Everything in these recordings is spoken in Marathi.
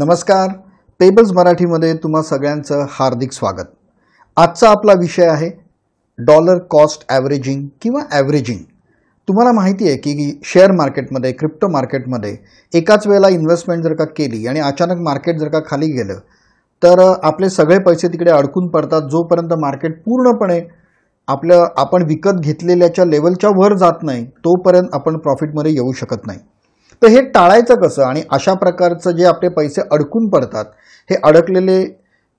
नमस्कार पेबल्स मराठीमध्ये तुम्हा सगळ्यांचं हार्दिक स्वागत आजचा आपला विषय आहे डॉलर कॉस्ट ॲव्हरेजिंग किंवा ॲव्हरेजिंग तुम्हाला माहिती आहे की शेअर मार्केटमध्ये क्रिप्टो मार्केटमध्ये एकाच वेळेला इन्व्हेस्टमेंट जर का केली आणि अचानक मार्केट जर का खाली गेलं तर आपले सगळे पैसे तिकडे अडकून पडतात जोपर्यंत मार्केट पूर्णपणे आपलं आपण विकत घेतलेल्याच्या लेवलच्या वर जात नाही तोपर्यंत आपण प्रॉफिटमध्ये येऊ शकत नाही तर हे टाळायचं कसं आणि अशा प्रकारचं जे आपले पैसे अडकून पडतात हे अडकलेले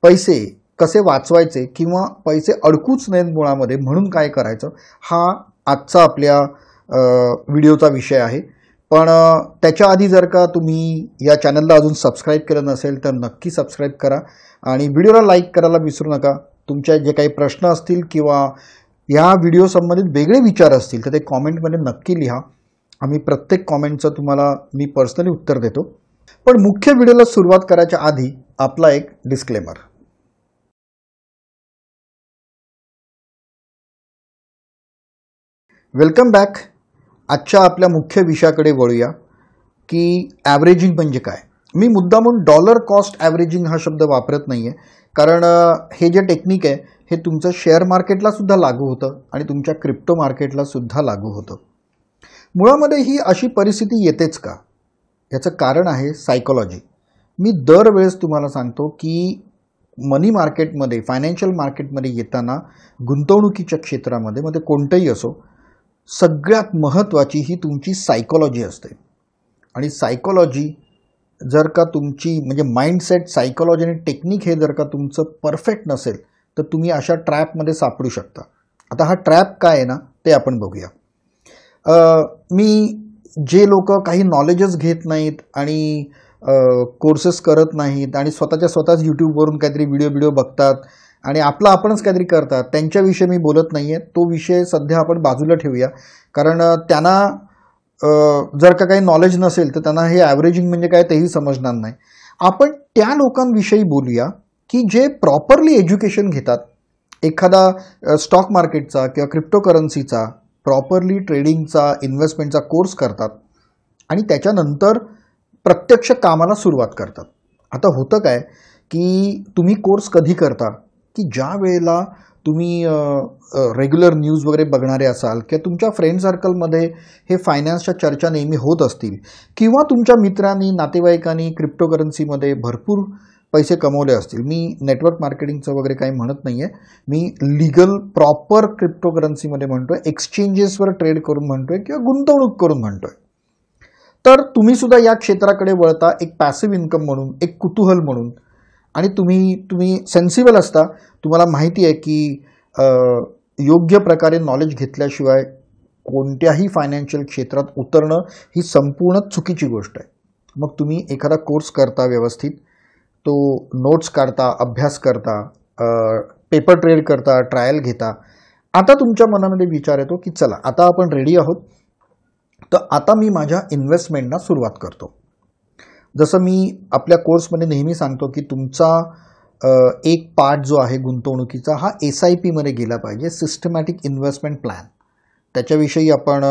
पैसे कसे वाचवायचे किंवा पैसे अडकूच नयेत मुळामध्ये म्हणून काय करायचं हा आजचा आपल्या व्हिडिओचा विषय आहे पण त्याच्या आधी जर का तुम्ही या चॅनलला अजून सबस्क्राईब केलं नसेल तर नक्की सबस्क्राईब करा आणि व्हिडिओला लाईक करायला विसरू नका तुमच्या जे काही प्रश्न असतील किंवा या व्हिडिओ संबंधित वेगळे विचार असतील तर ते कॉमेंटमध्ये नक्की लिहा आम्ही प्रत्येक कॉमेंटचं तुम्हाला मी पर्सनली उत्तर देतो पण मुख्य व्हिडिओला सुरुवात करायच्या आधी आपला एक डिस्क्लेमर वेलकम बॅक आजच्या आपल्या मुख्य विषयाकडे वळूया की ॲव्हरेजिंग म्हणजे काय मी मुद्दा म्हणून डॉलर कॉस्ट ॲव्हरेजिंग हा शब्द वापरत नाही आहे कारण हे जे टेक्निक आहे हे तुमचं शेअर मार्केटलासुद्धा लागू होतं आणि तुमच्या क्रिप्टो मार्केटलासुद्धा लागू होतं मुळामध्ये ही अशी परिस्थिती येतेच का याचं कारण आहे सायकोलॉजी मी दरवेळेस तुम्हाला सांगतो की मनी मार्केटमध्ये फायनान्शियल मार्केटमध्ये येताना गुंतवणुकीच्या क्षेत्रामध्ये मग ते कोणतंही असो सगळ्यात महत्त्वाची ही तुमची सायकोलॉजी असते आणि सायकोलॉजी जर का तुमची म्हणजे माइंडसेट सायकोलॉजी आणि टेक्निक हे जर का तुमचं परफेक्ट नसेल तर तुम्ही अशा ट्रॅपमध्ये सापडू शकता आता हा ट्रॅप काय आहे ना ते आपण बघूया मी जे लोक काही नॉलेजच घेत नाहीत आणि कोर्सेस करत नाहीत आणि स्वतःच्या स्वतःच यूट्यूबवरून काहीतरी व्हिडिओ व्हिडिओ बघतात आणि आपलं आपणच काहीतरी करतात त्यांच्याविषयी मी बोलत नाही आहे तो विषय सध्या आपण बाजूला ठेवूया कारण त्यांना जर का काही नॉलेज नसेल तर त्यांना हे ॲव्हरेजिंग म्हणजे काय तेही समजणार नाही आपण त्या लोकांविषयी बोलूया की जे प्रॉपरली एज्युकेशन घेतात एखादा स्टॉक मार्केटचा किंवा क्रिप्टोकरन्सीचा प्रॉपरली ट्रेडिंगचा इन्व्हेस्टमेंटचा कोर्स करतात आणि त्याच्यानंतर प्रत्यक्ष कामाला सुरुवात करतात आता होतं काय की तुम्ही कोर्स कधी करता की ज्या वेळेला तुम्ही रेग्युलर न्यूज वगैरे बघणारे असाल किंवा तुमच्या फ्रेंड सर्कलमध्ये हे फायनान्सच्या चर्चा नेहमी होत असतील किंवा तुमच्या मित्रांनी नातेवाईकांनी क्रिप्टोकरन्सीमध्ये भरपूर पैसे कमवले असतील मी नेटवर्क मार्केटिंगचं वगैरे काही म्हणत नाही आहे मी लिगल प्रॉपर क्रिप्टोकरन्सीमध्ये म्हणतो आहे एक्सचेंजेसवर ट्रेड करून म्हणतो आहे किंवा गुंतवणूक करून म्हणतो आहे तर तुम्हीसुद्धा या क्षेत्राकडे वळता एक पॅसिव्ह इन्कम म्हणून एक कुतूहल म्हणून आणि तुम्ही तुम्ही सेन्सिबल असता तुम्हाला माहिती आहे की योग्य प्रकारे नॉलेज घेतल्याशिवाय कोणत्याही फायनान्शियल क्षेत्रात उतरणं ही संपूर्ण चुकीची गोष्ट आहे मग तुम्ही एखादा कोर्स करता व्यवस्थित तो नोट्स काढता अभ्यास करता पेपर ट्रेड करता ट्रायल घेता आता तुमच्या मनामध्ये विचार येतो की चला आता आपण रेडी आहोत तर आता मी माझ्या इन्व्हेस्टमेंटना सुरुवात करतो जसं मी आपल्या कोर्समध्ये नेहमी सांगतो की तुमचा एक पार्ट जो आहे गुंतवणुकीचा हा एस आय पीमध्ये गेला पाहिजे सिस्टमॅटिक इन्व्हेस्टमेंट प्लॅन त्याच्याविषयी आपण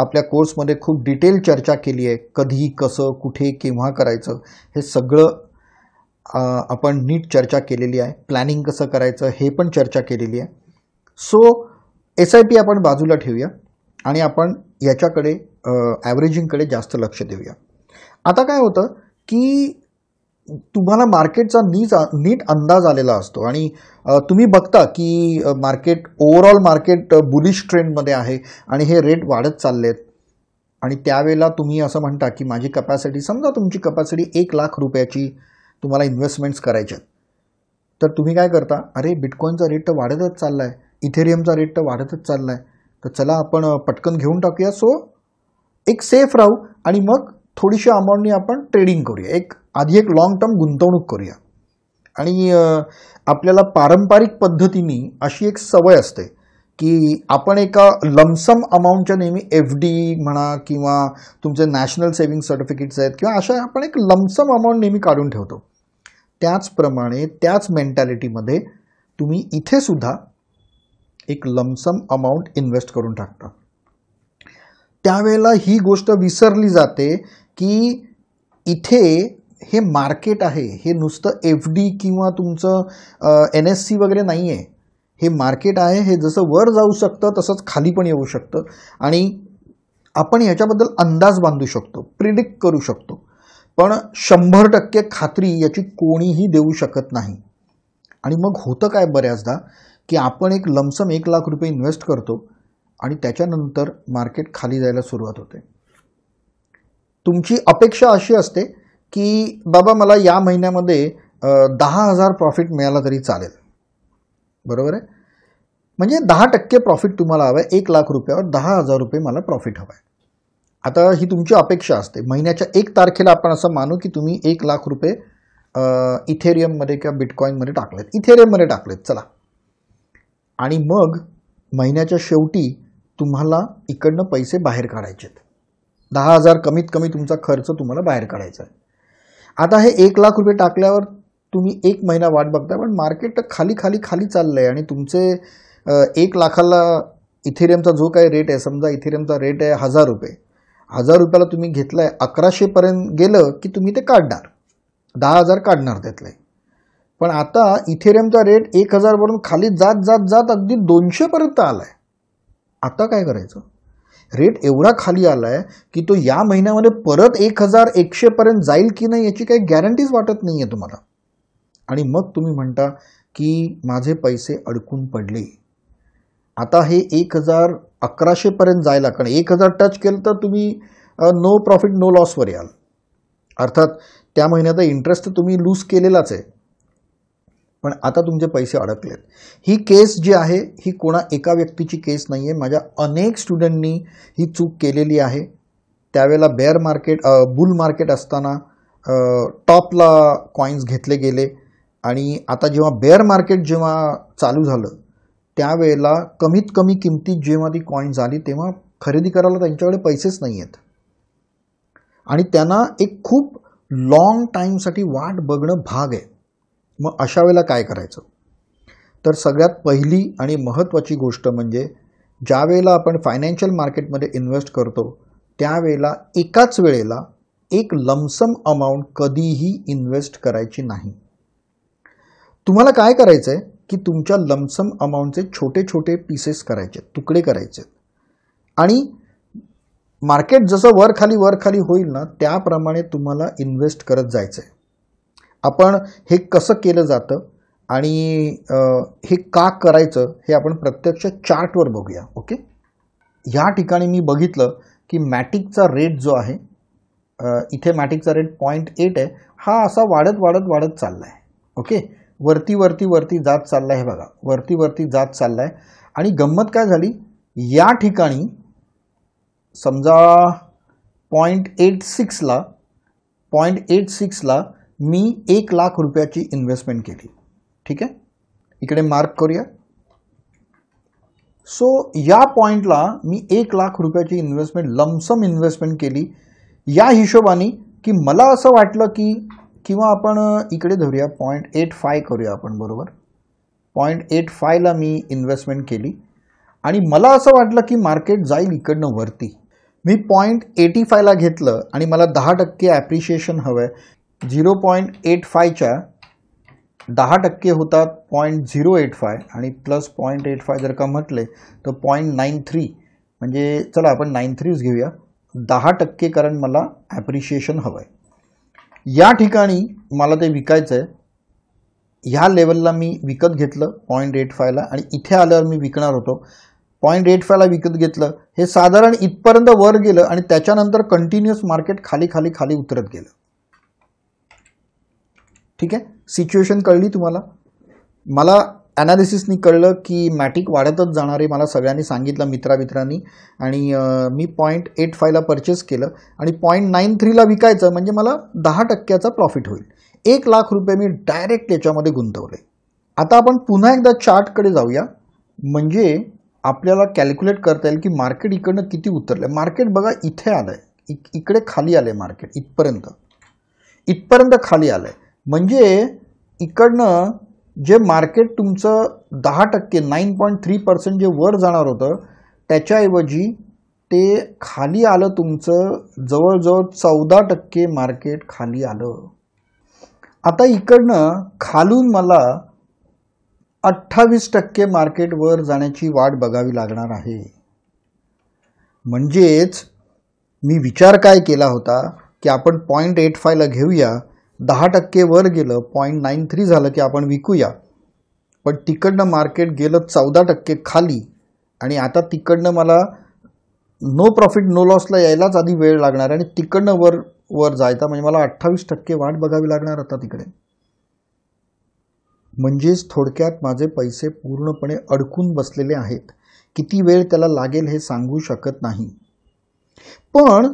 आपल्या कोर्समध्ये खूप डिटेल चर्चा केली आहे कधी कसं कुठे केव्हा करायचं हे सगळं आपण नीट चर्चा केलेली आहे प्लॅनिंग कसं करायचं हे पण चर्चा केलेली आहे सो एस आय पी आपण बाजूला ठेवूया आणि आपण याच्याकडे ॲव्हरेजिंगकडे जास्त लक्ष देऊया आता काय होतं की तुम्हाला मार्केटचा नीच नीट अंदाज आलेला असतो आणि तुम्ही बघता की मार्केट ओव्हरऑल मार्केट बुलिश ट्रेंडमध्ये आहे आणि हे रेट वाढत चालले आहेत आणि त्यावेळेला तुम्ही असं म्हणता की माझी कपॅसिटी समजा तुमची कपॅसिटी एक लाख रुपयाची तुम्हाला इन्व्हेस्टमेंट्स करायचे आहेत तर तुम्ही काय करता अरे बिटकॉईनचा रेट तर वाढतच चालला आहे इथेरियमचा रेट तर वाढतच चालला आहे तर चला आपण पटकन घेऊन टाकूया सो एक सेफ राहू आणि मग थोडीशी अमाऊंटनी आपण ट्रेडिंग करूया एक आधी एक लाँग टर्म गुंतवणूक करूया आणि आपल्याला पारंपरिक पद्धतीने अशी एक सवय असते की आपण एका लमसम अमाऊंटच्या नेहमी एफ डी म्हणा किंवा तुमचे नॅशनल सेव्हिंग सर्टिफिकेट्स आहेत किंवा अशा आपण एक लमसम अमाऊंट नेहमी काढून ठेवतो त्याचप्रमाणे त्याच मेंटॅलिटीमध्ये तुम्ही इथेसुद्धा एक लमसम अमाऊंट इन्व्हेस्ट करून टाकता त्यावेळेला ही गोष्ट विसरली जाते की इथे हे मार्केट आहे हे नुसतं एफ डी किंवा तुमचं एन एस सी वगैरे नाही आहे हे मार्केट आहे हे जसं वर जाऊ शकतं तसंच खाली पण येऊ शकतं आणि आपण ह्याच्याबद्दल अंदाज बांधू शकतो प्रिडिक्ट करू शकतो पण शंभर टक्के खात्री याची कोणीही देऊ शकत नाही आणि मग होतं काय बऱ्याचदा की आपण एक लमसम एक लाख रुपये इन्व्हेस्ट करतो आणि त्याच्यानंतर मार्केट खाली जायला सुरुवात होते तुमची अपेक्षा अशी असते की बाबा मला या महिन्यामध्ये दहा हजार प्रॉफिट मिळाला तरी चालेल बरोबर आहे म्हणजे दहा टक्के प्रॉफिट तुम्हाला हवं आहे एक लाख रुपयावर दहा हजार रुपये मला प्रॉफिट हवं आहे आता ही तुमची अपेक्षा असते महिन्याच्या एक तारखेला आपण असं मानू की तुम्ही एक लाख रुपये इथेरियममध्ये किंवा बिटकॉईनमध्ये टाकलेत इथेरियममध्ये टाकलेत चला आणि मग महिन्याच्या शेवटी तुम्हाला इकडनं पैसे बाहेर काढायचे आहेत दहा हजार कमीत कमी तुमचा खर्च तुम्हाला बाहेर काढायचा आहे आता हे एक लाख रुपये टाकल्यावर तुम्ही एक महिना वाट बघताय पण मार्केट खाली खाली खाली चाललं आहे आणि तुमचे एक लाखाला इथेरियमचा जो काही रेट आहे समजा इथेरियमचा रेट आहे हजार रुपये हजार रुपयाला तुम्ही घेतला आहे अकराशेपर्यंत गेलं की तुम्ही ते काढणार दहा हजार काढणार त्यातले पण आता इथेरियमचा रेट एक हजारवरून खाली जात जात जात अगदी दोनशेपर्यंत आला आहे आता काय करायचं रेट एवढा खाली आला आहे की तो या महिन्यामध्ये परत एक हजार एकशेपर्यंत जाईल की नाही याची काही गॅरंटीच वाटत नाही आहे तुम्हाला आणि मग तुम्ही म्हणता की माझे पैसे अडकून पडले आता हे एक हजार अकराशेपर्यंत जायला कारण एक हजार टच केलं तर तुम्ही नो प्रॉफिट नो लॉसवर याल अर्थात त्या महिन्याचा इंटरेस्ट तर तुम्ही लूज केलेलाच आहे पण आता तुमचे पैसे अडकलेत ही केस जी आहे ही कोणा एका व्यक्तीची केस नाही आहे माझ्या अनेक स्टुडंटनी ही चूक केलेली आहे त्यावेळेला बेअर मार्केट बुल मार्केट असताना टॉपला कॉईन्स घेतले गेले आणि आता जेव्हा बेअर मार्केट जेव्हा चालू झालं त्यावेळेला कमीत कमी किमतीत जेव्हा ती कॉईन झाली तेव्हा खरेदी करायला त्यांच्याकडे पैसेच नाही आहेत आणि त्यांना एक खूप लाँग टाईमसाठी वाट बघणं भाग आहे मग अशा वेळेला काय करायचं तर सगळ्यात पहिली आणि महत्त्वाची गोष्ट म्हणजे ज्या वेळेला आपण फायनान्शियल मार्केटमध्ये इन्व्हेस्ट करतो त्यावेळेला एकाच वेळेला एक लमसम अमाऊंट कधीही इन्व्हेस्ट करायची नाही तुम्हाला काय करायचं आहे की तुमच्या लमसम अमाऊंटचे छोटे छोटे पीसेस करायचे तुकडे करायचे आणि मार्केट जसं वर खाली वर खाली होईल ना त्याप्रमाणे तुम्हाला इन्व्हेस्ट करत जायचं आहे आपण हे कसं केलं जातं आणि हे का करायचं हे आपण प्रत्यक्ष चार्टवर बघूया ओके ह्या ठिकाणी मी बघितलं की मॅटिकचा रेट जो आहे इथे मॅटिकचा रेट पॉईंट एट आहे हा असा वाढत वाढत वाढत चालला आहे ओके वरती वरती वरती जात चालला आहे बघा वरती वरती जात चालला आहे आणि गंमत काय झाली या ठिकाणी समजा पॉईंट एट सिक्सला पॉईंट एट सिक्सला मी एक लाख रुपयाची इन्व्हेस्टमेंट केली ठीक आहे इकडे मार्क करूया सो या पॉईंटला मी एक लाख रुपयाची इन्व्हेस्टमेंट लमसम इन्व्हेस्टमेंट केली या हिशोबाने की मला असं वाटलं की किंवा आपण इकडे धरूया पॉईंट एट फाय करूया आपण बरोबर पॉईंट एट फायला मी इन्व्हेस्टमेंट केली आणि मला असं वाटलं की मार्केट जाईल इकडनं वरती मी पॉईंट एटी फायला घेतलं आणि मला दहा टक्के ॲप्रिशिएशन हवं आहे झिरो पॉईंट एट फायच्या दहा टक्के होतात पॉईंट झिरो एट फाय आणि प्लस पॉईंट एट फाय जर का म्हटले तर पॉईंट नाईन थ्री म्हणजे चला आपण नाईन थ्रीच घेऊया दहा टक्के कारण मला ॲप्रिशिएशन हवं आहे या ठिकाणी मला ते विकायचं आहे ह्या लेवलला मी विकत घेतलं पॉईंट एट फायला आणि इथे आल्यावर मी विकणार होतो पॉईंट एट फायला विकत घेतलं हे साधारण इथपर्यंत वर गेलं आणि त्याच्यानंतर कंटिन्युअस मार्केट खाली खाली खाली उतरत गेलं ठीक आहे सिच्युएशन कळली तुम्हाला मला ॲनालिसिसनी कळलं की मॅटिक वाढतच जाणार आहे मला सगळ्यांनी सांगितलं मित्रामित्रांनी आणि मी पॉईंट एट फायला परचेस केलं आणि पॉईंट नाईन थ्रीला विकायचं म्हणजे मला दहा टक्क्याचा प्रॉफिट होईल एक लाख रुपये मी डायरेक्ट याच्यामध्ये गुंतवले आता आपण पुन्हा एकदा चार्टकडे जाऊया म्हणजे आपल्याला कॅल्क्युलेट करता येईल की मार्केट इकडनं किती उतरलं आहे मार्केट बघा इथे आलं आहे इक इकडे खाली आलं आहे मार्केट इथपर्यंत इथपर्यंत खाली आलं आहे म्हणजे इकडनं जे मार्केट तुमचं दहा टक्के नाईन पॉईंट थ्री पर्सेंट जे वर जाणार होतं त्याच्याऐवजी ते खाली आलं तुमचं जवळजवळ चौदा टक्के मार्केट खाली आलं आता इकडनं खालून मला अठ्ठावीस टक्के मार्केट वर जाण्याची वाट बघावी लागणार आहे म्हणजेच मी विचार काय केला होता की आपण पॉईंट एट फायला घेऊया दहा टक्के वर गेलं पॉईंट नाईन थ्री झालं की आपण विकूया पण तिकडनं मार्केट गेलं चौदा टक्के खाली आणि आता तिकडनं मला नो प्रॉफिट नो लॉसला यायलाच आधी वेळ लागणार आणि तिकडनं वर वर जायचा म्हणजे मला अठ्ठावीस टक्के वाट बघावी लागणार आता तिकडे म्हणजेच थोडक्यात माझे पैसे पूर्णपणे अडकून बसलेले आहेत किती वेळ त्याला लागेल हे सांगू शकत नाही पण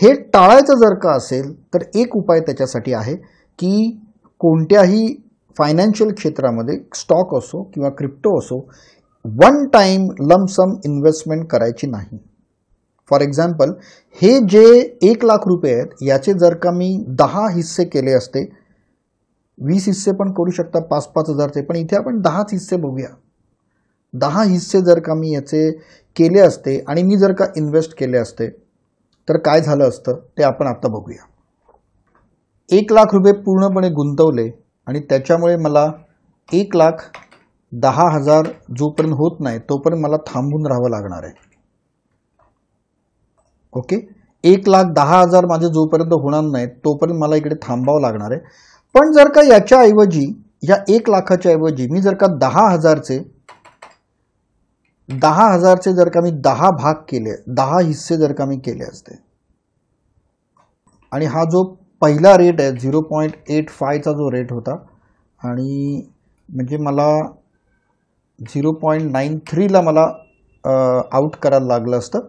हे टाळायचं जर का असेल तर एक उपाय त्याच्यासाठी आहे की कोणत्याही फायनान्शियल क्षेत्रामध्ये स्टॉक असो किंवा क्रिप्टो असो वन टाईम लमसम इन्व्हेस्टमेंट करायची नाही फॉर एक्झाम्पल हे जे एक लाख रुपये आहेत याचे जर का मी दहा हिस्से केले असते वीस हिस्से पण करू शकता पाच पाच हजारचे पण इथे आपण दहाच हिस्से बघूया दहा हिस्से जर का मी याचे केले असते आणि मी जर का इन्व्हेस्ट केले असते तर काय झालं असतं ते आपण आता बघूया एक लाख रुपये पूर्णपणे गुंतवले आणि त्याच्यामुळे मला एक लाख दहा हजार जोपर्यंत होत नाही तोपर्यंत मला थांबून राहावं लागणार आहे ओके एक लाख दहा हजार माझे जोपर्यंत होणार नाही तोपर्यंत मला इकडे थांबावं लागणार आहे पण जर का याच्याऐवजी या एक लाखाच्या ऐवजी मी जर का दहा हजारचे दहा हजारचे जर का मी दहा भाग केले दहा हिस्से जर का मी केले असते आणि हा जो पहिला रेट आहे झिरो पॉईंट एट फायचा जो रेट होता आणि म्हणजे मला झिरो पॉईंट नाईन थ्रीला मला आउट करायला लागलं असतं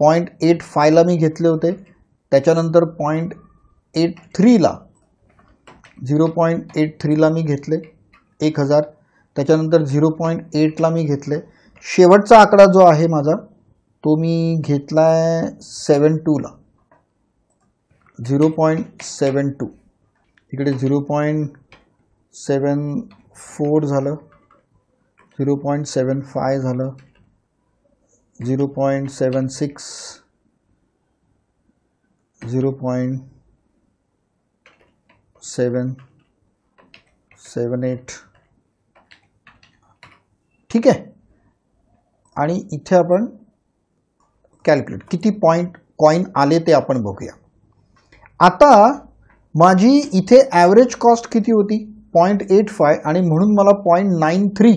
पॉईंट एट फायला मी घेतले होते त्याच्यानंतर पॉईंट एट थ्रीला झिरो पॉईंट एट थ्रीला मी घेतले एक हजार त्याच्यानंतर झिरो पॉईंट एटला मी घेतले शेवटचा आकडा जो आहे माझा तो मी घेतला आहे सेवन टूला झिरो पॉईंट सेवन टू इकडे झिरो पॉईंट सेवन फोर झालं झिरो पॉईंट सेवन फाय झालं zero point seven six zero point seven seven eight ठीक आहे आणि इथे आपण कॅल्क्युलेट किती पॉईंट कॉईन आले ते आपण बघूया आता माझी इथे ॲव्हरेज कॉस्ट किती होती पॉईंट एट फाय आणि म्हणून मला पॉईंट नाईन थ्री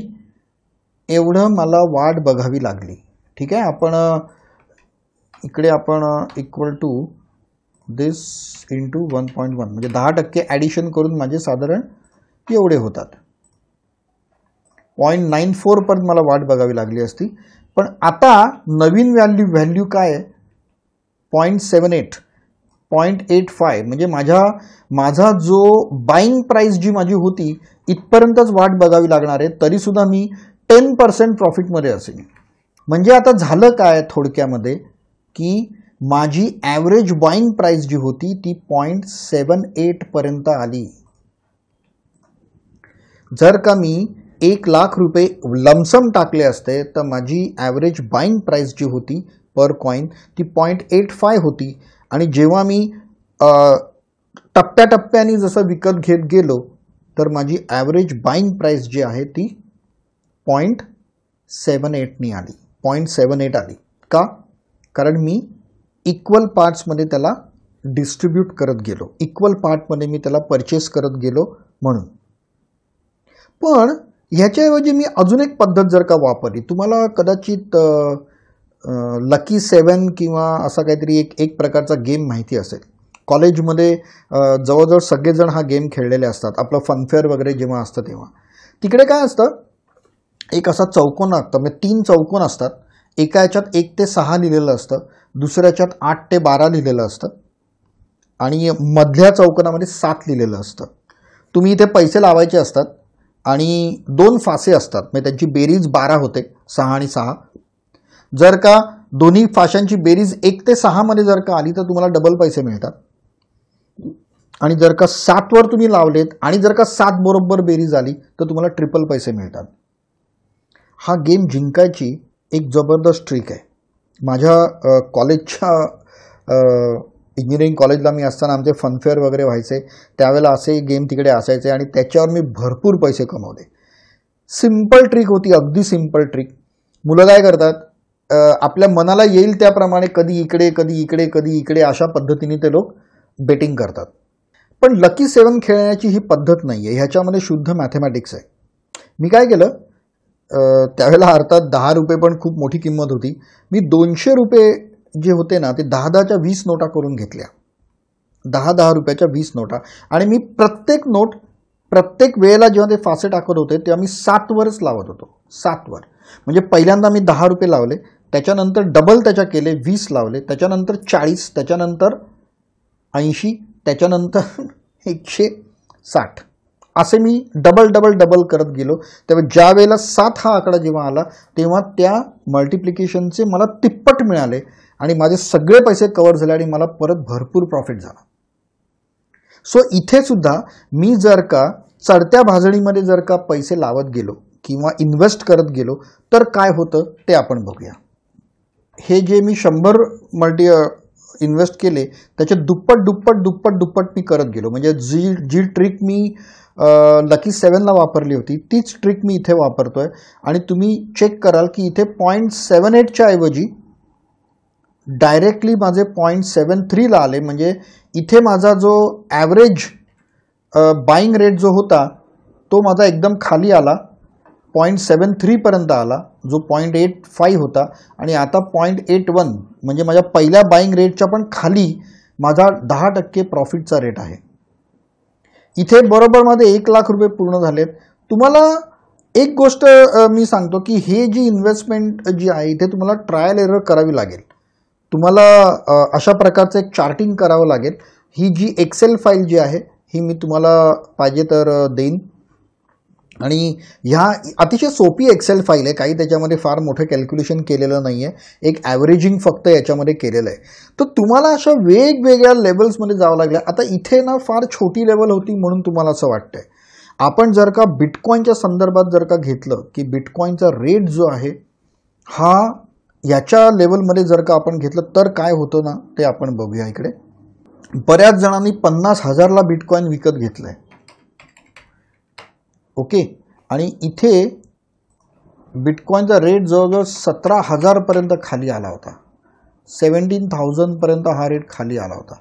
एवढं मला वाट बघावी लागली ठीक आहे आपण इकडे आपण equal to this into one point one म्हणजे दहा टक्के ॲडिशन करून माझे साधारण एवढे होतात पॉईंट नाईन फोरपर्यंत मला वाट बघावी लागली असती पण आता नवीन व्हॅल्यू व्हॅल्यू काय आहे point seven eight point eight five म्हणजे माझ्या माझा जो बाईंग प्राईस जी माझी होती इथपर्यंतच वाट बघावी लागणार आहे तरीसुद्धा मी टेन पर्सेंट प्रॉफिटमध्ये असेल म्हणजे आता झालं काय थोडक्यामध्ये की माझी ॲव्हरेज बाईंग प्राईस जी होती ती पॉईंट सेवन एटपर्यंत आली जर का मी एक लाख रुपये लमसम टाकले असते तर माझी ॲव्हरेज बाईंग प्राईस जी होती पर कॉईन ती पॉईंट एट फाय होती आणि जेव्हा मी टप्प्याटप्प्याने जसं विकत घेत गेलो तर माझी ॲव्हरेज बाईंग प्राईस जी आहे ती पॉईंट सेवन एटनी आली पॉईंट सेवन एट आली का कारण मी इक्वल पार्ट्समध्ये त्याला डिस्ट्रीब्यूट करत गेलो इक्वल पार्टमध्ये मी त्याला परचेस करत गेलो म्हणून पण ह्याच्याऐवजी मी अजून एक पद्धत जर का वापरली तुम्हाला कदाचित लकी सेवन किंवा असा काहीतरी एक एक प्रकारचा गेम माहिती असेल कॉलेजमध्ये जवळजवळ सगळेजण हा गेम खेळलेले असतात आपलं फनफेअर वगैरे जेव्हा असतं तेव्हा तिकडे काय असतं एक असा चौकोन असतं म्हणजे तीन चौकोन असतात एका याच्यात एक ते सहा लिहिलेलं असतं दुसऱ्याच्यात आठ ते बारा लिहिलेलं असतं आणि मधल्या चौकोनामध्ये सात लिहिलेलं असतं तुम्ही इथे पैसे लावायचे असतात आणि दोन फासे असतात म्हणजे त्यांची बेरीज बारा होते सहा आणि सहा जर का दोन्ही फाशांची बेरीज एक ते सहामध्ये जर का आली तर तुम्हाला डबल पैसे मिळतात आणि जर का सातवर तुम्ही लावलेत आणि जर का सात बरोबर बेरीज आली तर तुम्हाला ट्रिपल पैसे मिळतात हा गेम जिंकायची एक जबरदस्त ट्रिक आहे माझ्या कॉलेजच्या इंजिनिअरिंग कॉलेजला मी असताना आमचे फनफेअर वगैरे व्हायचे त्यावेळेला असे गेम तिकडे असायचे आणि त्याच्यावर मी भरपूर पैसे कमवले सिम्पल ट्रिक होती अगदी सिम्पल ट्रिक मुलं काय करतात आपल्या मनाला येईल त्याप्रमाणे कधी इकडे कधी इकडे कधी इकडे अशा पद्धतीने ते लोक बेटिंग करतात पण लकी सेवन खेळण्याची ही पद्धत नाही आहे ह्याच्यामध्ये शुद्ध मॅथमॅटिक्स आहे मी काय केलं त्यावेळेला अर्थात दहा रुपये पण खूप मोठी किंमत होती मी दोनशे रुपये जे होते ना ते दहा दहाच्या वीस नोटा करून घेतल्या दहा दहा रुपयाच्या वीस नोटा आणि मी प्रत्येक नोट प्रत्येक वेळेला जेव्हा ते फासे टाकत होते तेव्हा मी सातवरच लावत होतो सातवर म्हणजे पहिल्यांदा मी दहा रुपये लावले त्याच्यानंतर डबल त्याच्या केले वीस लावले त्याच्यानंतर चाळीस त्याच्यानंतर ऐंशी त्याच्यानंतर एकशे साठ असे मी डबल डबल डबल करत गेलो तेव्हा ज्या वेळेला सात हा आकडा जेव्हा आला तेव्हा त्या मल्टिप्लिकेशनचे मला तिप्पट मिळाले आणि माझे सगळे पैसे कवर झाले आणि मला परत भरपूर प्रॉफिट झाला सो इथे सुद्धा मी जर का चढत्या भाजणीमध्ये जर का पैसे लावत गेलो किंवा इन्व्हेस्ट करत गेलो तर काय होतं ते आपण बघूया हे जे मी शंभर मल्टी इन्व्हेस्ट केले त्याचे दुप्पट दुप्पट दुप्पट दुप्पट मी करत गेलो म्हणजे जी जी ट्रिक मी लकी सेवनला वापरली होती तीच ट्रिक मी इथे वापरतो आहे आणि तुम्ही चेक कराल की इथे पॉईंट सेवन एटच्या ऐवजी डायरेक्टली माझे पॉईंट सेवन थ्रीला आले म्हणजे इथे माझा जो ॲव्हरेज बाईंग रेट जो होता तो माझा एकदम खाली आला पॉईंट सेवन थ्रीपर्यंत आला जो पॉईंट एट फाईव्ह होता आणि आता पॉईंट एट वन म्हणजे माझ्या पहिल्या बाईंग रेटच्या पण खाली माझा दहा टक्के प्रॉफिटचा रेट आहे इथे बरोबर माझे एक लाख रुपये पूर्ण झालेत तुम्हाला एक गोष्ट मी सांगतो की हे जी इन्व्हेस्टमेंट जी आहे इथे तुम्हाला ट्रायल एरर करावी लागेल तुम्हाला अशा प्रकारचं एक चार्टिंग करावं लागेल ही जी एक्सेल फाईल जी आहे ही मी तुम्हाला पाहिजे तर देईन आणि ह्या अतिशय सोपी एक्सेल फाईल आहे काही त्याच्यामध्ये फार मोठं कॅल्क्युलेशन केलेलं नाही आहे एक ॲव्हरेजिंग फक्त याच्यामध्ये केलेलं आहे तर तुम्हाला अशा वेगवेगळ्या लेवल्समध्ये जावं लागलं आता इथे ना फार छोटी लेवल होती म्हणून तुम्हाला असं आहे आपण जर का बिटकॉईनच्या संदर्भात जर का घेतलं की बिटकॉईनचा रेट जो आहे हा याच्या लेवलमध्ये जर का आपण घेतलं तर काय होतं ना ते आपण बघूया इकडे बऱ्याच जणांनी पन्नास हजारला बिटकॉईन विकत घेतलं आहे ओके आणि इथे बिटकॉईनचा रेट जवळजवळ सतरा हजारपर्यंत खाली आला होता सेवन्टीन थाउजंडपर्यंत हा रेट खाली आला होता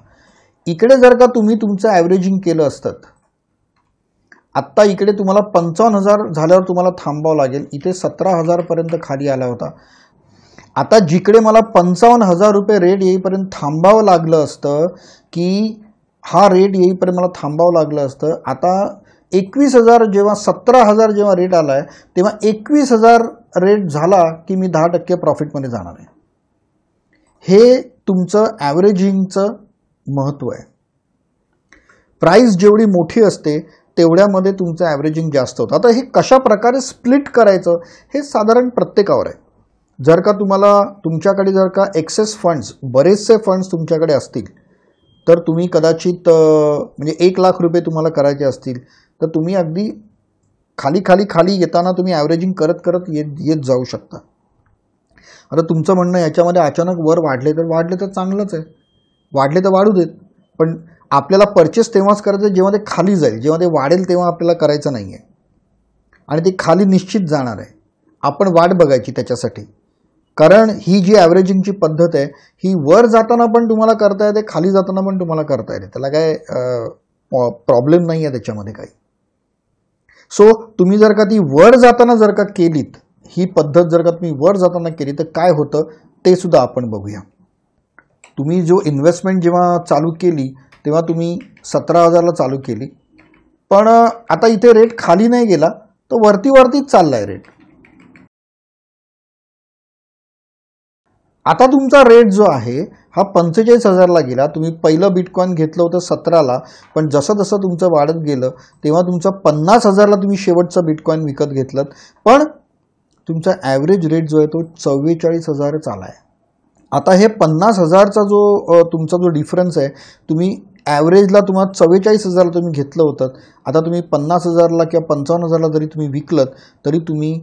इकडे जर का तुम्ही तुमचं ॲव्हरेजिंग केलं असतं आत्ता इकडे तुम्हाला पंचावन्न हजार झाल्यावर तुम्हाला थांबावं लागेल इथे सतरा हजारपर्यंत खाली आला होता आता जिकडे मला पंचावन्न हजार रुपये रेट येईपर्यंत थांबावं लागलं असतं की हा रेट येईपर्यंत मला थांबावं लागलं असतं आता एकवीस हजार जेव्हा सतरा हजार जेव्हा रेट आला आहे तेव्हा एकवीस हजार रेट झाला की मी दहा टक्के प्रॉफिटमध्ये जाणार आहे हे तुमचं ॲव्हरेजिंगचं महत्त्व आहे प्राईस जेवढी मोठी असते तेवढ्यामध्ये तुमचं ॲव्हरेजिंग जास्त होतं आता हे कशा प्रकारे स्प्लिट करायचं हे साधारण प्रत्येकावर आहे जर का तुम्हाला तुमच्याकडे जर का एक्सेस फंड्स बरेचसे फंड्स तुमच्याकडे असतील तर तुम्ही कदाचित म्हणजे एक लाख रुपये तुम्हाला करायचे असतील तर तुम्ही अगदी खाली खाली खाली येताना तुम्ही ॲव्हरेजिंग करत करत येत येत जाऊ शकता आता तुमचं म्हणणं याच्यामध्ये अचानक वर वाढले तर वाढले तर चांगलंच आहे वाढले तर वाढू देत पण आपल्याला परचेस तेव्हाच करायचं जेव्हा ते खाली जाईल जेव्हा ते वाढेल तेव्हा आपल्याला करायचं नाही आहे आणि ते खाली निश्चित जाणार आहे आपण वाट बघायची त्याच्यासाठी कारण ही जी ॲव्हरेजिंगची पद्धत आहे ही वर जाताना पण तुम्हाला करता येते खाली जाताना पण तुम्हाला करता येते त्याला काय प्रॉब्लेम नाही आहे त्याच्यामध्ये काही सो तुम्ही जर का ती वर जाताना जर का केलीत ही पद्धत जर का तुम्ही वर जाताना केली तर काय होतं ते सुद्धा आपण बघूया तुम्ही जो इन्व्हेस्टमेंट जेव्हा चालू केली तेव्हा तुम्ही सतरा हजारला चालू केली पण आता इथे रेट खाली नाही गेला तर वरती वरतीच चालला आहे रेट आता तुमचा रेट जो आहे हा पंचेचाळीस हजारला गेला तुम्ही पहिलं बिटकॉईन घेतलं होतं सतराला पण जसं जसं तुमचं वाढत गेलं तेव्हा तुमचा पन्नास हजारला तुम्ही शेवटचं बिटकॉईन विकत घेतलं पण तुमचा ॲव्हरेज रेट जो आहे तो चव्वेचाळीस हजारच आला आहे आता हे पन्नास हजारचा जो तुमचा जो डिफरन्स आहे तुम्ही ॲव्हरेजला तुम्हाला चव्वेचाळीस हजारला तुम्ही घेतलं होतं आता तुम्ही पन्नास हजारला किंवा पंचावन्न हजारला जरी तुम्ही विकलत तरी तुम्ही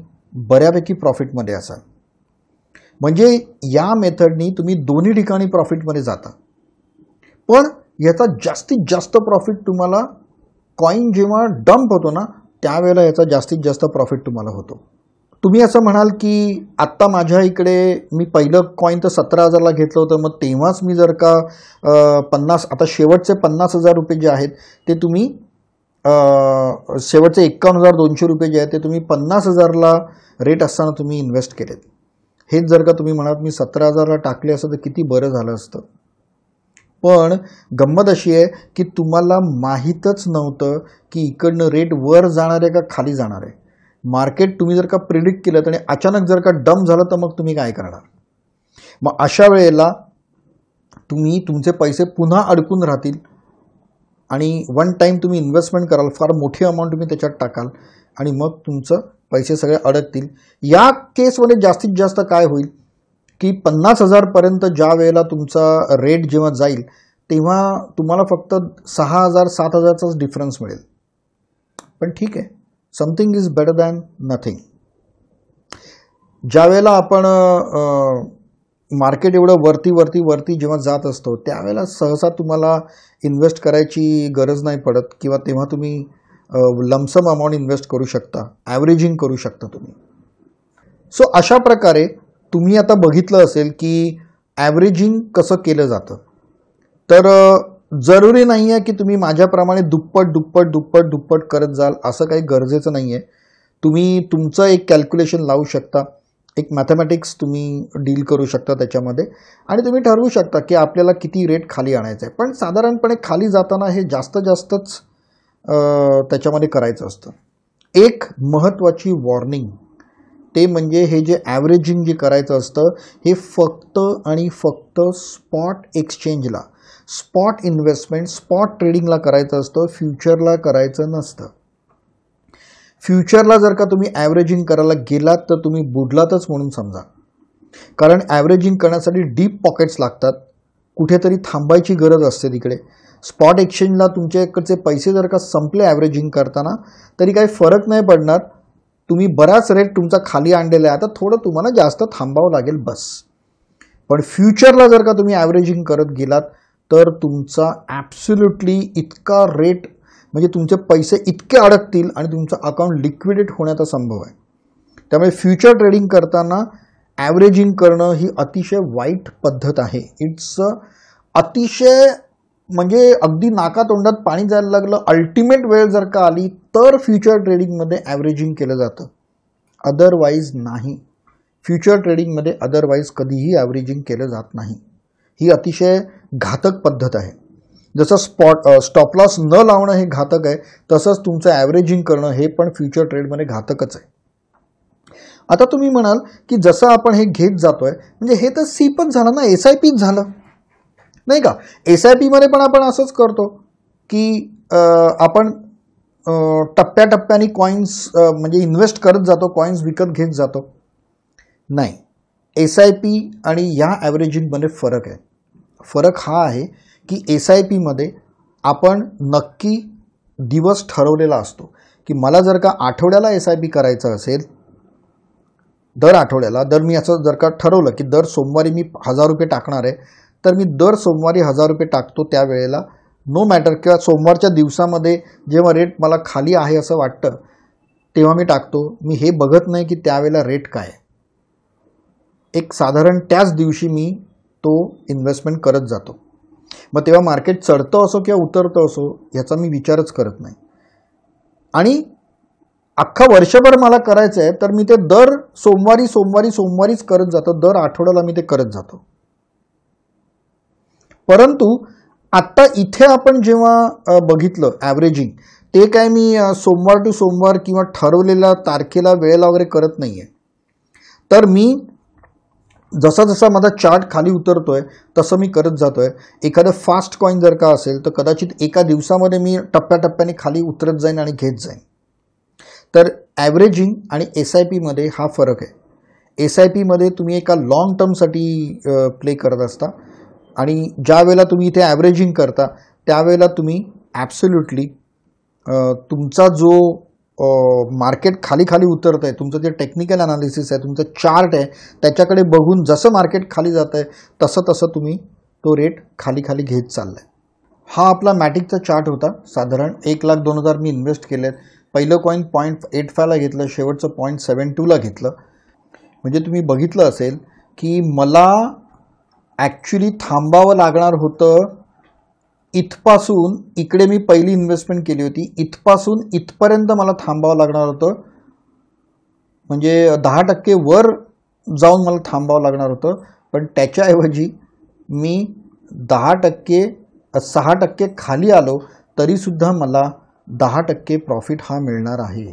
बऱ्यापैकी प्रॉफिटमध्ये असाल म्हणजे या मेथडनी तुम्ही दोन्ही ठिकाणी प्रॉफिटमध्ये जाता पण याचा जास्तीत जास्त प्रॉफिट तुम्हाला कॉईन जेव्हा डंप होतो ना त्यावेळेला याचा जास्तीत जास्त प्रॉफिट तुम्हाला होतो तुम्ही असं म्हणाल की आत्ता माझ्या इकडे मी पहिलं कॉईन तर सतरा हजारला घेतलं होतं मग तेव्हाच मी जर का पन्नास आता शेवटचे पन्नास हजार रुपये जे आहेत ते तुम्ही शेवटचे एक्कावन्न हजार दोनशे रुपये जे आहेत ते तुम्ही पन्नास हजारला रेट असताना तुम्ही इन्व्हेस्ट केलेत हेच जर का तुम्ही म्हणाल मी सतरा हजारला टाकले असं तर किती बरं झालं असतं पण गंमत अशी आहे की तुम्हाला माहीतच नव्हतं की इकडनं रेट वर जाणार आहे का खाली जाणार आहे मार्केट तुम्ही जर का प्रिडिक्ट केलं आणि अचानक जर का डम झालं तर मग तुम्ही काय करणार मग अशा वेळेला तुम्ही तुमचे पैसे पुन्हा अडकून राहतील आणि वन टाईम तुम्ही इन्व्हेस्टमेंट कराल फार मोठी अमाऊंट तुम्ही त्याच्यात टाकाल आणि मग तुमचं पैसे सगळे अडकतील या केसमध्ये जास्तीत जास्त काय होईल की पन्नास हजारपर्यंत ज्या वेळेला तुमचा रेट जेव्हा जाईल तेव्हा तुम्हाला फक्त सहा हजार सात हजारचाच डिफरन्स मिळेल पण ठीक आहे something is better than nothing ज्या वेळेला आपण मार्केट एवढं वरती वरती वरती जेव्हा जात असतो त्यावेळेला सहसा तुम्हाला इन्व्हेस्ट करायची गरज नाही पडत किंवा तेव्हा तुम्ही लमसम अमाऊंट इन्व्हेस्ट करू शकता ॲव्हरेजिंग करू शकता तुम्ही सो अशा प्रकारे तुम्ही आता बघितलं असेल की ॲव्हरेजिंग कसं केलं जातं तर जरुरी नाही आहे की तुम्ही माझ्याप्रमाणे दुप्पट दुप्पट दुप्पट दुप्पट करत जाल असं काही गरजेचं नाही आहे तुम्ही तुमचं एक कॅल्क्युलेशन लावू शकता एक मॅथमॅटिक्स तुम्ही डील करू शकता त्याच्यामध्ये आणि तुम्ही ठरवू शकता की आपल्याला किती रेट खाली आणायचं आहे पण साधारणपणे खाली जाताना हे जास्त जास्तच त्याच्यामध्ये करायचं असतं एक महत्त्वाची वॉर्निंग ते म्हणजे हे जे ॲव्हरेजिंग जे करायचं असतं हे फक्त आणि फक्त स्पॉट एक्सचेंजला स्पॉट इन्व्हेस्टमेंट स्पॉट ट्रेडिंगला करायचं असतं फ्युचरला करायचं नसतं फ्युचरला जर का तुम्ही ॲव्हरेजिंग करायला गेलात तर तुम्ही बुडलातच म्हणून समजा कारण ॲव्हरेजिंग करण्यासाठी डीप पॉकेट्स लागतात कुठेतरी थांबायची गरज असते तिकडे स्पॉट एक्सचेंजला तुमच्याकडचे पैसे जर का संपले ॲव्हरेजिंग करताना तरी काही फरक नाही पडणार तुम्ही बराच रेट तुमचा खाली आणलेला आहे आता थोडं तुम्हाला जास्त थांबावं लागेल बस पण फ्युचरला जर का तुम्ही ॲव्हरेजिंग करत गेलात तर तुमचा ॲप्सुल्युटली इतका रेट म्हणजे तुमचे पैसे इतके अडकतील आणि तुमचं अकाउंट लिक्विडेट होण्याचा संभव आहे त्यामुळे फ्युचर ट्रेडिंग करताना ॲव्हरेजिंग करणं ही अतिशय वाईट पद्धत आहे इट्स अतिशय म्हणजे अगदी नाका तोंडात पाणी जायला लागलं अल्टिमेट वेळ जर का आली तर फ्युचर ट्रेडिंगमध्ये ॲव्हरेजिंग केलं जातं अदरवाईज नाही फ्युचर ट्रेडिंगमध्ये अदरवाईज कधीही ॲव्हरेजिंग केलं जात नाही ही अतिशय घातक पद्धत आहे जसं स्पॉट स्टॉपलॉस न लावणं हे घातक आहे तसंच तुमचं ॲव्हरेजिंग करणं हे पण फ्युचर ट्रेडमध्ये घातकच आहे आता तुम्ही म्हणाल की जसं आपण हे घेत जातो आहे म्हणजे हे तर सी पण झालं ना एस आय पीच झालं नाही का एस आय पीमध्ये पण आपण असंच करतो की आपण टप्प्याटप्प्याने कॉईन्स म्हणजे इन्व्हेस्ट करत जातो कॉईन्स विकत घेत जातो नाही एस आय पी आणि या ॲव्हरेजिंगमध्ये फरक आहे फरक हा आहे की एस आय पीमध्ये आपण नक्की दिवस ठरवलेला असतो की मला जर का आठवड्याला एस आय पी करायचं असेल दर आठवड्याला दर मी असं जर का ठरवलं की दर सोमवारी मी हजार रुपये टाकणार आहे तर मी दर सोमवारी हजार रुपये टाकतो त्यावेळेला नो मॅटर किंवा सोमवारच्या दिवसामध्ये जेव्हा रेट मला खाली आहे असं वाटतं तेव्हा मी टाकतो मी हे बघत नाही की त्यावेळेला रेट काय एक साधारण त्याच दिवशी मी तो इन्व्हेस्टमेंट करत जातो मग तेव्हा मार्केट चढतं असो किंवा उतरतं असो याचा मी विचारच करत नाही आणि अख्खा वर्षभर मला करायचं आहे तर मी ते दर सोमवारी सोमवारी सोमवारीच करत जातो दर आठवड्याला मी ते करत जातो परंतु आत्ता इथे आपण जेव्हा बघितलं ॲव्हरेजिंग ते काय मी सोमवार टू सोमवार किंवा ठरवलेल्या तारखेला वेळेला वगैरे करत नाही आहे तर मी जसा जसा माझा चार्ट खाली उतरतो आहे तसं मी करत जातो आहे एखादं फास्ट कॉईन जर का असेल तर कदाचित एका दिवसामध्ये मी टप्प्याटप्प्याने खाली उतरत जाईन आणि घेत जाईन तर ॲव्हरेजिंग आणि एस आय पीमध्ये हा फरक आहे एस आय पीमध्ये तुम्ही एका लाँग टर्मसाठी प्ले करत असता आणि ज्या वेळेला तुम्ही इथे ॲव्हरेजिंग करता त्यावेळेला तुम्ही ॲब्सोल्युटली तुमचा जो मार्केट खाली खाली उतरत आहे तुमचं जे टेक्निकल अनालिसिस आहे तुमचं चार्ट आहे त्याच्याकडे बघून जसं मार्केट खाली जात आहे तसं तसं तुम्ही तो रेट खाली खाली घेत चालला आहे हा आपला मॅटिकचा चार्ट होता साधारण एक लाख दोन हजार मी इन्व्हेस्ट केले आहेत पहिलं कॉईन पॉईंट एट फायला घेतलं शेवटचं पॉईंट सेवन टूला घेतलं म्हणजे तुम्ही बघितलं असेल की मला ॲक्च्युली थांबावं लागणार होतं इथपासून इकडे मी पहिली इन्व्हेस्टमेंट केली होती इथपासून इथपर्यंत मला थांबावं लागणार होतं म्हणजे दहा टक्के वर जाऊन मला थांबावं लागणार होतं पण त्याच्याऐवजी मी दहा टक्के सहा टक्के खाली आलो तरीसुद्धा मला दहा टक्के प्रॉफिट हा मिळणार आहे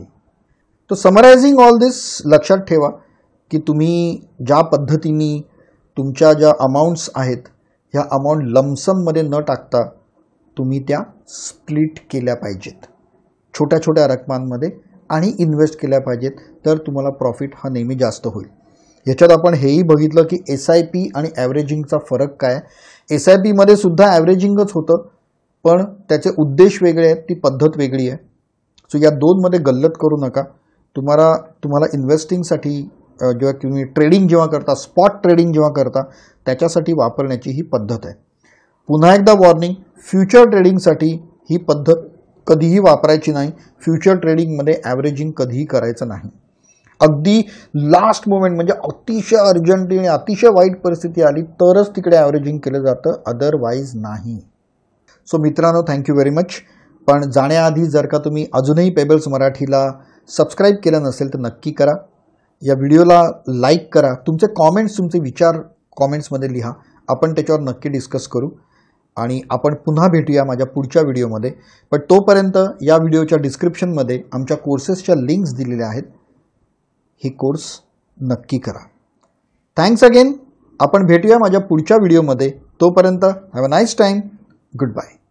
तो समरायझिंग ऑल दिस लक्षात ठेवा की तुम्ही ज्या पद्धतीने तुमच्या ज्या अमाऊंट्स आहेत ह्या अमाऊंट लमसममध्ये न टाकता तुम्ही त्या स्प्लिट केल्या पाहिजेत छोट्या छोट्या रकमांमध्ये आणि इन्व्हेस्ट केल्या पाहिजेत तर तुम्हाला प्रॉफिट हा नेहमी जास्त होईल याच्यात आपण हेही बघितलं की एस आय पी आणि ॲव्हरेजिंगचा फरक काय एस आय पीमध्ये सुद्धा ॲव्हरेजिंगच होतं पण त्याचे उद्देश वेगळे आहेत ती पद्धत वेगळी आहे सो या दोनमध्ये गल्लत करू नका तुम्हाला तुम्हाला इन्व्हेस्टिंगसाठी जेव्हा तुम्ही ट्रेडिंग जेव्हा करता स्पॉट ट्रेडिंग जेव्हा करता त्याच्यासाठी वापरण्याची ही पद्धत आहे पुन्हा एकदा वॉर्निंग फ्युचर ट्रेडिंगसाठी ही पद्धत कधीही वापरायची नाही फ्युचर ट्रेडिंगमध्ये ॲव्हरेजिंग कधीही करायचं नाही अगदी लास्ट मोमेंट म्हणजे अतिशय आणि अतिशय वाईट परिस्थिती आली तरच तिकडे ॲव्हरेजिंग केलं जातं अदरवाईज नाही सो मित्रांनो थँक्यू व्हेरी मच पण जाण्याआधी जर का तुम्ही अजूनही पेबल्स मराठीला सबस्क्राईब केलं नसेल तर नक्की करा या व्हिडिओला लाईक करा तुमचे कॉमेंट्स तुमचे विचार कॉमेंट्समध्ये लिहा आपण त्याच्यावर नक्की डिस्कस करू आणि आपण पुन्हा भेटूया माझ्या पुढच्या व्हिडिओमध्ये पण तोपर्यंत या व्हिडिओच्या डिस्क्रिप्शनमध्ये आमच्या कोर्सेसच्या लिंक्स दिलेल्या आहेत हे कोर्स नक्की करा थँक्स अगेन आपण भेटूया माझ्या पुढच्या व्हिडिओमध्ये तोपर्यंत have a nice time good bye